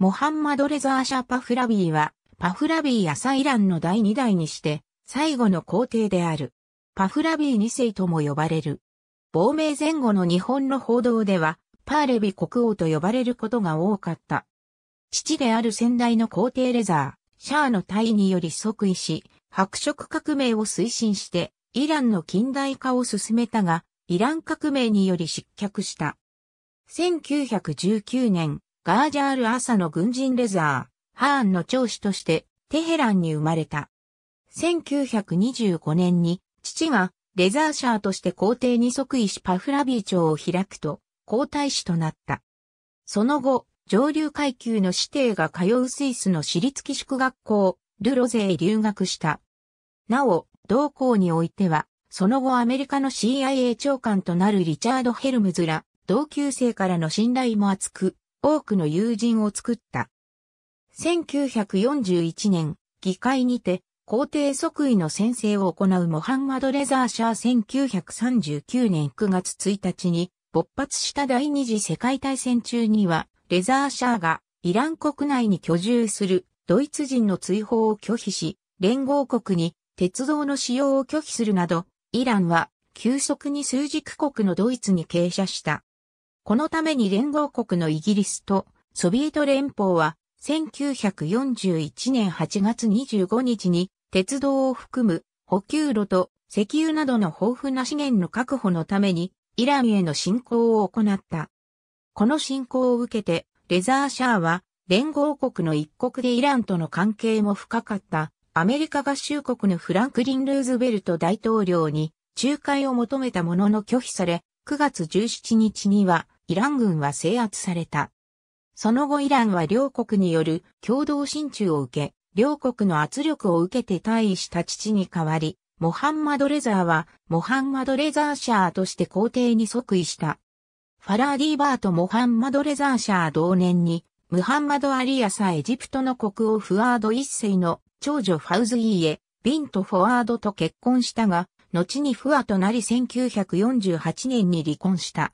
モハンマド・レザーシャ・パフラビーは、パフラビーアサイランの第二代にして、最後の皇帝である。パフラビー二世とも呼ばれる。亡命前後の日本の報道では、パーレビ国王と呼ばれることが多かった。父である先代の皇帝レザー、シャーの隊により即位し、白色革命を推進して、イランの近代化を進めたが、イラン革命により失脚した。1919年、ガージャール・アサの軍人レザー、ハーンの長子としてテヘランに生まれた。1925年に父がレザーシャーとして皇帝に即位しパフラビー朝を開くと皇太子となった。その後、上流階級の子弟が通うスイスの私立寄宿学校、ルロゼへ留学した。なお、同校においては、その後アメリカの CIA 長官となるリチャード・ヘルムズら、同級生からの信頼も厚く、多くの友人を作った。1941年、議会にて、皇帝即位の宣誓を行うモハンマド・レザーシャー1939年9月1日に勃発した第二次世界大戦中には、レザーシャーがイラン国内に居住するドイツ人の追放を拒否し、連合国に鉄道の使用を拒否するなど、イランは急速に数軸国のドイツに傾斜した。このために連合国のイギリスとソビエト連邦は1941年8月25日に鉄道を含む補給路と石油などの豊富な資源の確保のためにイランへの侵攻を行った。この侵攻を受けてレザーシャーは連合国の一国でイランとの関係も深かったアメリカ合衆国のフランクリン・ルーズベルト大統領に仲介を求めたものの拒否され9月17日にはイラン軍は制圧された。その後イランは両国による共同進駐を受け、両国の圧力を受けて退位した父に代わり、モハンマドレザーはモハンマドレザーシャーとして皇帝に即位した。ファラーディーバーとモハンマドレザーシャー同年に、ムハンマド・アリアサエジプトの国王フワード一世の長女ファウズイーエ、ビンとフォワードと結婚したが、後にフワとなり1948年に離婚した。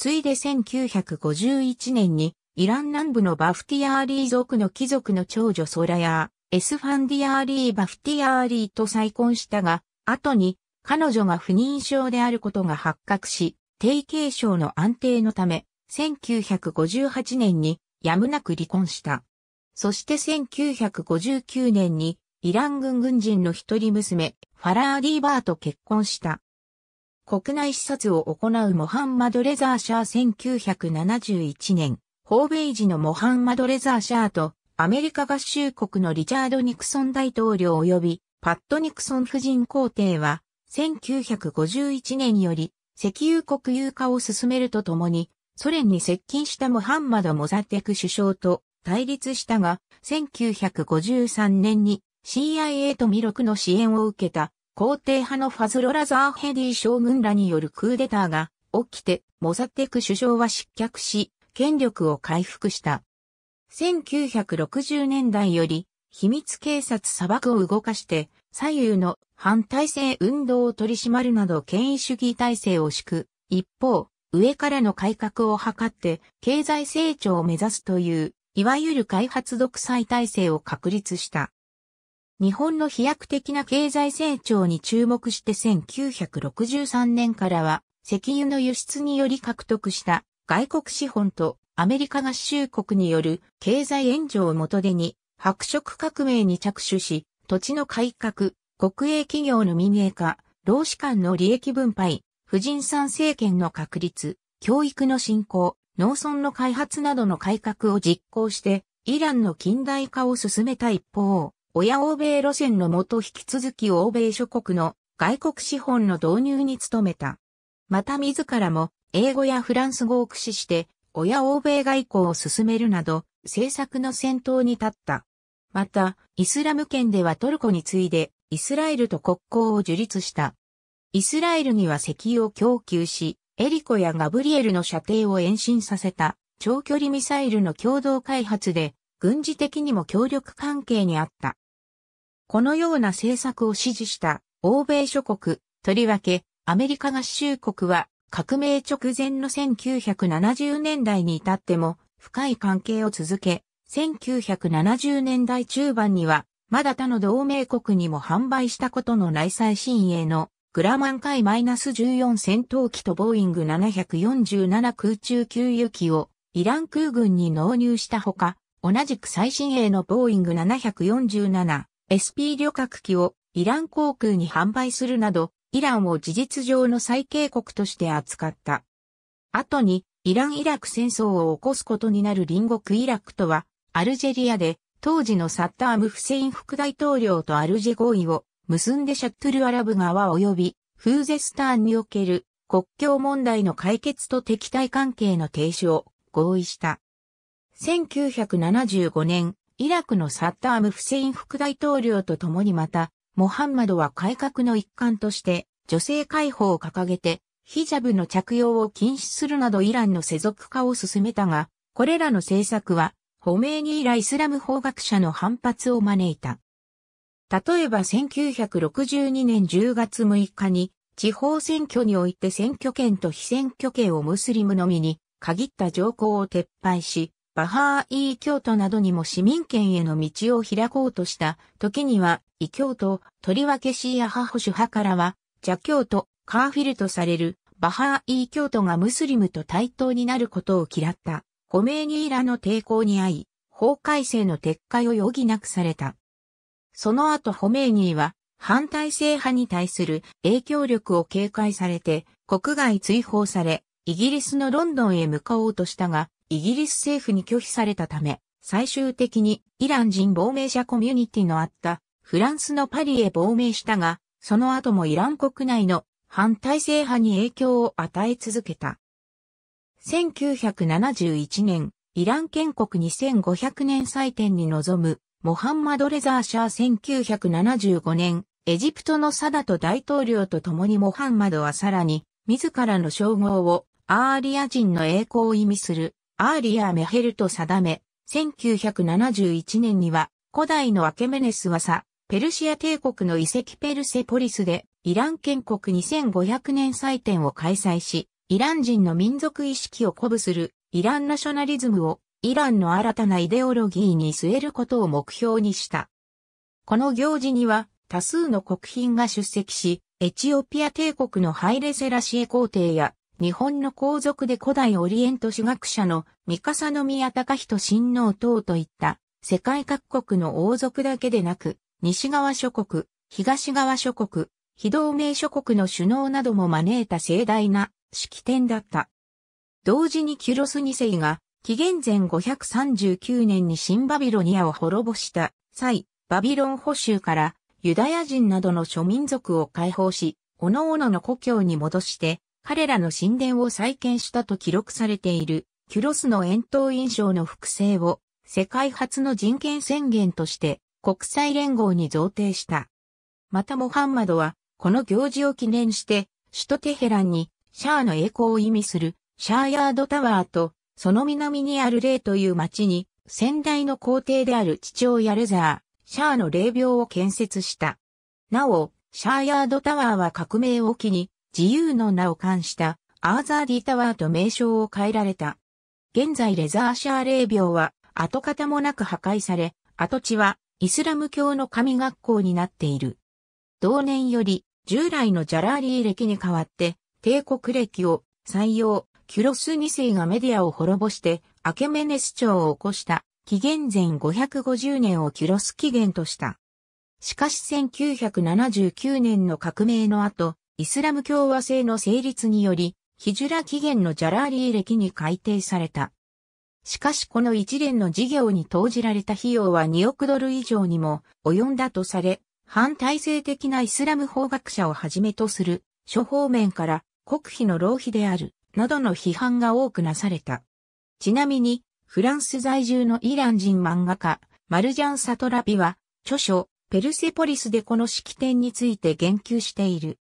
ついで1951年にイラン南部のバフティアーリー族の貴族の長女ソラヤー、エスファンディアーリー・バフティアーリーと再婚したが、後に彼女が不妊症であることが発覚し、低継承の安定のため、1958年にやむなく離婚した。そして1959年にイラン軍軍人の一人娘、ファラー・ディーバーと結婚した。国内視察を行うモハンマド・レザー・シャー1971年、訪米時のモハンマド・レザー・シャーと、アメリカ合衆国のリチャード・ニクソン大統領及び、パット・ニクソン夫人皇帝は、1951年より、石油国有化を進めるとともに、ソ連に接近したモハンマド・モザテク首相と対立したが、1953年に CIA とミロクの支援を受けた皇帝派のファズロラザーヘディ将軍らによるクーデターが起きて、モザテク首相は失脚し、権力を回復した。1960年代より、秘密警察砂漠を動かして、左右の反体制運動を取り締まるなど権威主義体制を敷く。一方、上からの改革を図って経済成長を目指すという、いわゆる開発独裁体制を確立した。日本の飛躍的な経済成長に注目して1963年からは石油の輸出により獲得した外国資本とアメリカ合衆国による経済援助を元手に白色革命に着手し、土地の改革、国営企業の民営化、労使間の利益分配、婦人参政権の確立、教育の振興、農村の開発などの改革を実行して、イランの近代化を進めた一方、親欧米路線のもと引き続き欧米諸国の外国資本の導入に努めた。また自らも英語やフランス語を駆使して親欧米外交を進めるなど政策の先頭に立った。また、イスラム圏ではトルコに次いでイスラエルと国交を樹立した。イスラエルには石油を供給し、エリコやガブリエルの射程を延伸させた長距離ミサイルの共同開発で軍事的にも協力関係にあった。このような政策を支持した欧米諸国、とりわけアメリカ合衆国は革命直前の1970年代に至っても深い関係を続け、1970年代中盤にはまだ他の同盟国にも販売したことのない最新鋭のグラマン海 -14 戦闘機とボーイング747空中給油機をイラン空軍に納入したほか、同じく最新鋭のボーイング747 SP 旅客機をイラン航空に販売するなど、イランを事実上の最恵国として扱った。後に、イラン・イラク戦争を起こすことになる隣国イラクとは、アルジェリアで、当時のサッターム・フセイン副大統領とアルジェ合意を結んでシャットル・アラブ側及びフーゼスターンにおける国境問題の解決と敵対関係の停止を合意した。1975年、イラクのサッターム・フセイン副大統領と共にまた、モハンマドは改革の一環として、女性解放を掲げて、ヒジャブの着用を禁止するなどイランの世俗化を進めたが、これらの政策は、ホメイニ以来イスラム法学者の反発を招いた。例えば1962年10月6日に、地方選挙において選挙権と非選挙権をムスリムのみに限った条項を撤廃し、バハーイー教徒などにも市民権への道を開こうとした時には、異教徒、とりわけシーア派保守派からは、邪教徒、カーフィルとされる、バハーイー教徒がムスリムと対等になることを嫌った、ホメーニーらの抵抗に遭い、法改正の撤回を余儀なくされた。その後ホメーニーは、反体制派に対する影響力を警戒されて、国外追放され、イギリスのロンドンへ向かおうとしたが、イギリス政府に拒否されたため、最終的にイラン人亡命者コミュニティのあったフランスのパリへ亡命したが、その後もイラン国内の反体制派に影響を与え続けた。1971年、イラン建国2500年祭典に臨むモハンマド・レザー・シャー1975年、エジプトのサダト大統領と共にモハンマドはさらに、自らの称号をアーリア人の栄光を意味するアーリア・メヘルと定め、1971年には古代のアケメネスはさ、ペルシア帝国の遺跡ペルセポリスでイラン建国2500年祭典を開催し、イラン人の民族意識を鼓舞するイランナショナリズムをイランの新たなイデオロギーに据えることを目標にした。この行事には多数の国賓が出席し、エチオピア帝国のハイレセラシエ皇帝や日本の皇族で古代オリエント史学者の三笠宮隆人親王等といった世界各国の王族だけでなく、西側諸国、東側諸国、非同盟諸国の首脳なども招いた盛大な式典だった。同時にキュロス2世が紀元前539年に新バビロニアを滅ぼした際、バビロン捕囚からユダヤ人などの諸民族を解放し、各々の故郷に戻して彼らの神殿を再建したと記録されている、キュロスの円筒印象の複製を、世界初の人権宣言として、国際連合に贈呈した。またモハンマドは、この行事を記念して、首都テヘランに、シャアの栄光を意味する、シャーヤードタワーと、その南にあるレイという町に、先代の皇帝である父親レザー、シャアの霊廟を建設した。なお、シャーヤードタワーは革命を機に、自由の名を冠したアーザー・ディ・タワーと名称を変えられた。現在レザーシャーレー廟は跡形もなく破壊され、跡地はイスラム教の神学校になっている。同年より従来のジャラーリー歴に代わって帝国歴を採用、キュロス2世がメディアを滅ぼしてアケメネス朝を起こした紀元前550年をキュロス起源とした。しかし1979年の革命の後、イスラム共和制の成立により、ヒジュラ起源のジャラーリー歴に改定された。しかしこの一連の事業に投じられた費用は2億ドル以上にも及んだとされ、反体制的なイスラム法学者をはじめとする諸方面から国費の浪費である、などの批判が多くなされた。ちなみに、フランス在住のイラン人漫画家、マルジャン・サトラビは、著書、ペルセポリスでこの式典について言及している。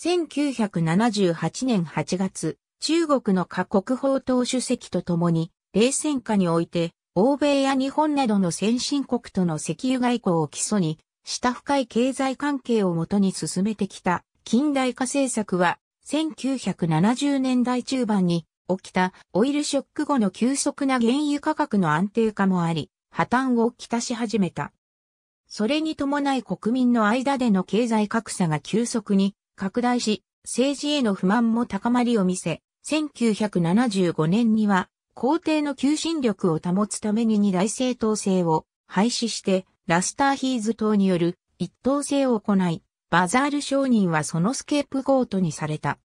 1978年8月、中国の各国法党主席とともに、冷戦下において、欧米や日本などの先進国との石油外交を基礎に、下深い経済関係をもとに進めてきた近代化政策は、1970年代中盤に起きたオイルショック後の急速な原油価格の安定化もあり、破綻をきたし始めた。それに伴い国民の間での経済格差が急速に拡大し、政治への不満も高まりを見せ、1975年には皇帝の求心力を保つために二大政党制を廃止してラスターヒーズ党による一党制を行い、バザール商人はそのスケープゴートにされた。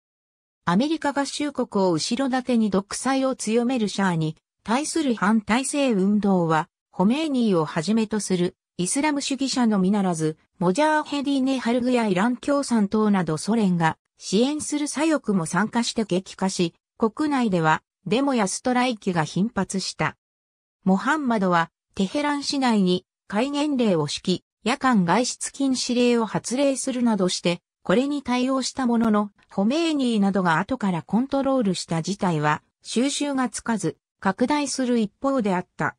アメリカ合衆国を後ろ盾に独裁を強めるシャーに対する反体制運動は、ホメーニーをはじめとするイスラム主義者のみならず、モジャーヘディネ・ハルグやイラン共産党などソ連が支援する左翼も参加して激化し、国内ではデモやストライキが頻発した。モハンマドはテヘラン市内に戒厳令を敷き、夜間外出禁止令を発令するなどして、これに対応したものの、ホメーニーなどが後からコントロールした事態は収拾がつかず、拡大する一方であった。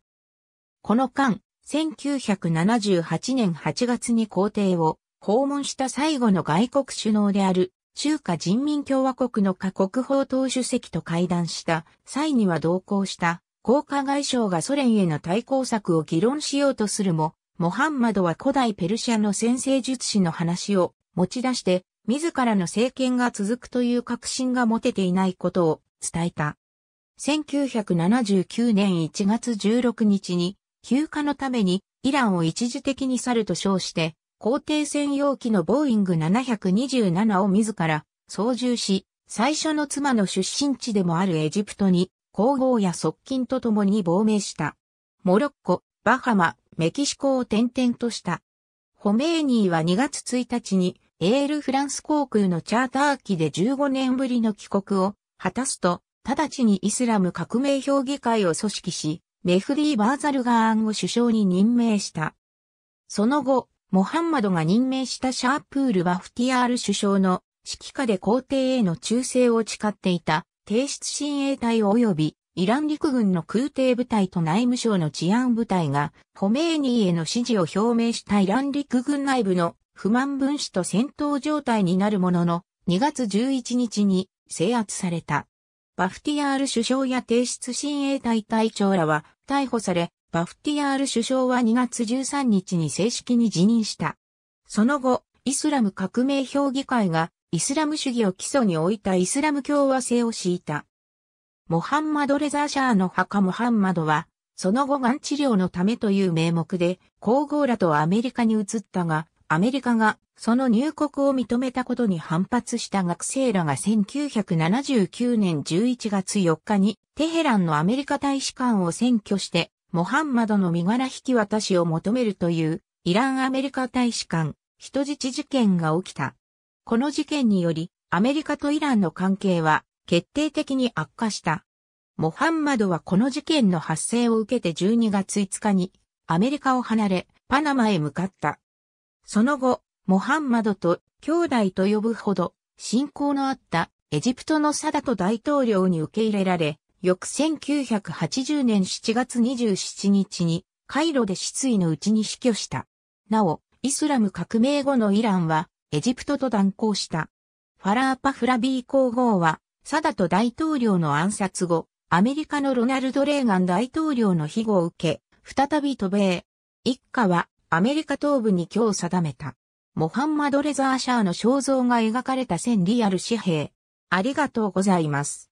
この間、1978年8月に皇帝を訪問した最後の外国首脳である中華人民共和国の過国法党主席と会談した際には同行した高華外相がソ連への対抗策を議論しようとするも、モハンマドは古代ペルシアの先生術師の話を持ち出して、自らの政権が続くという確信が持てていないことを伝えた。1979年1月16日に休暇のためにイランを一時的に去ると称して、皇帝専用機のボーイング727を自ら操縦し、最初の妻の出身地でもあるエジプトに、皇后や側近と共に亡命した。モロッコ、バハマ、メキシコを転々とした。ホメーニーは2月1日に、エールフランス航空のチャーター機で15年ぶりの帰国を果たすと、直ちにイスラム革命評議会を組織し、メフディ・バーザルガーンを首相に任命した。その後、モハンマドが任命したシャープールバフティアール首相の指揮下で皇帝への忠誠を誓っていた、帝室親衛隊及びイラン陸軍の空挺部隊と内務省の治安部隊が、ホメーニーへの支持を表明したイラン陸軍内部の不満分子と戦闘状態になるものの、2月11日に制圧された。バフティアール首相や提出親衛隊隊長らは逮捕され、バフティアール首相は2月13日に正式に辞任した。その後、イスラム革命評議会がイスラム主義を基礎に置いたイスラム共和制を敷いた。モハンマド・レザーシャーの墓モハンマドは、その後がん治療のためという名目で、皇后らとアメリカに移ったが、アメリカがその入国を認めたことに反発した学生らが1979年11月4日にテヘランのアメリカ大使館を占拠してモハンマドの身柄引き渡しを求めるというイランアメリカ大使館人質事件が起きた。この事件によりアメリカとイランの関係は決定的に悪化した。モハンマドはこの事件の発生を受けて12月5日にアメリカを離れパナマへ向かった。その後、モハンマドと兄弟と呼ぶほど、信仰のあったエジプトのサダト大統領に受け入れられ、翌1980年7月27日に、カイロで失意のうちに死去した。なお、イスラム革命後のイランは、エジプトと断交した。ファラーパフラビー皇后は、サダト大統領の暗殺後、アメリカのロナルド・レーガン大統領の庇護を受け、再び渡米。一家はアメリカ東部に今日定めた。モハンマド・レザー・シャーの肖像が描かれた1000リアル紙幣。ありがとうございます。